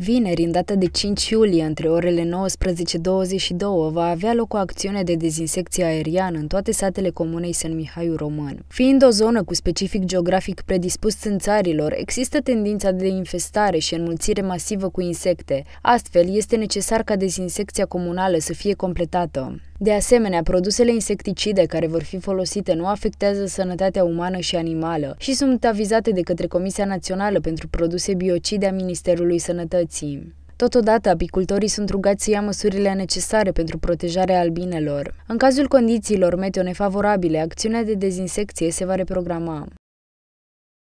Vineri, în data de 5 iulie, între orele 19-22, va avea loc o acțiune de dezinsecție aeriană în toate satele comunei San Mihaiu Român. Fiind o zonă cu specific geografic predispus țarilor, există tendința de infestare și înmulțire masivă cu insecte. Astfel, este necesar ca dezinsecția comunală să fie completată. De asemenea, produsele insecticide care vor fi folosite nu afectează sănătatea umană și animală și sunt avizate de către Comisia Națională pentru Produse Biocide a Ministerului Sănătății. Totodată, apicultorii sunt rugați să ia măsurile necesare pentru protejarea albinelor. În cazul condițiilor meteo nefavorabile, acțiunea de dezinsecție se va reprograma.